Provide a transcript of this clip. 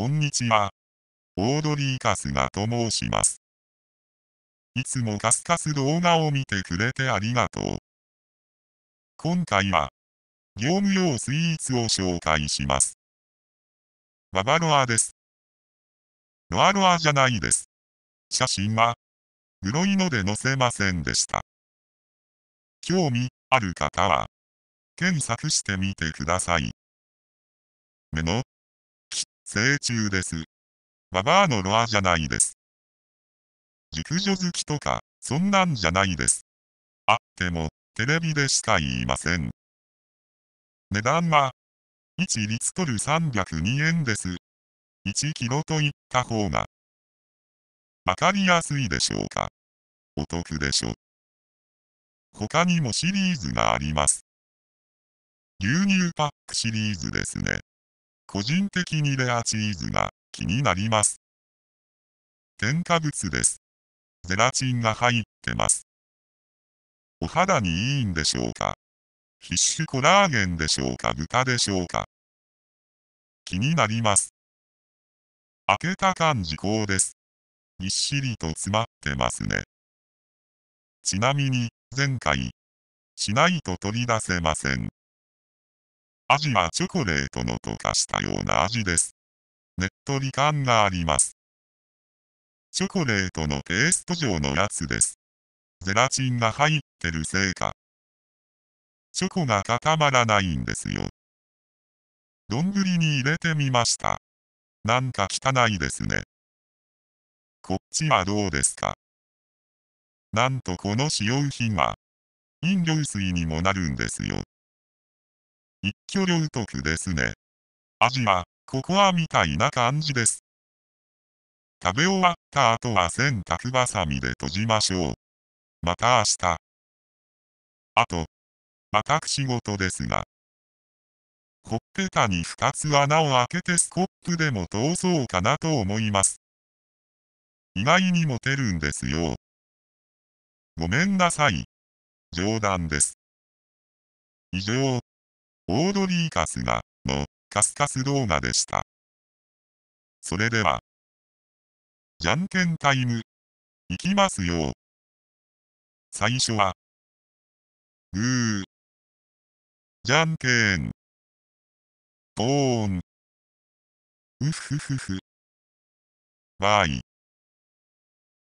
こんにちは。オードリー・カスガと申します。いつもカスカス動画を見てくれてありがとう。今回は、業務用スイーツを紹介します。ババロアです。ロアロアじゃないです。写真は、黒いので載せませんでした。興味ある方は、検索してみてください。目の成虫です。ババアのロアじゃないです。熟女好きとか、そんなんじゃないです。あっても、テレビでしか言いません。値段は、1リットル302円です。1キロといった方が、わかりやすいでしょうか。お得でしょ。他にもシリーズがあります。牛乳パックシリーズですね。個人的にレアチーズが気になります。添加物です。ゼラチンが入ってます。お肌にいいんでしょうか必須コラーゲンでしょうか豚でしょうか気になります。開けた感じこうです。ぎっしりと詰まってますね。ちなみに、前回、しないと取り出せません。味はチョコレートの溶かしたような味です。ねっとり感があります。チョコレートのペースト状のやつです。ゼラチンが入ってるせいか。チョコが固まらないんですよ。丼に入れてみました。なんか汚いですね。こっちはどうですかなんとこの使用品は、飲料水にもなるんですよ。居容得ですね。味は、ココアみたいな感じです。食べ終わった後は洗濯バサミで閉じましょう。また明日。あと、私事ですが。ほっぺたに2つ穴を開けてスコップでも通そうかなと思います。意外にモテるんですよ。ごめんなさい。冗談です。以上。オードリー・カスが、の、カスカス動画でした。それでは、じゃんけんタイム、いきますよ。最初は、グー、じゃんけん、ボーン、うふふふ、バイ。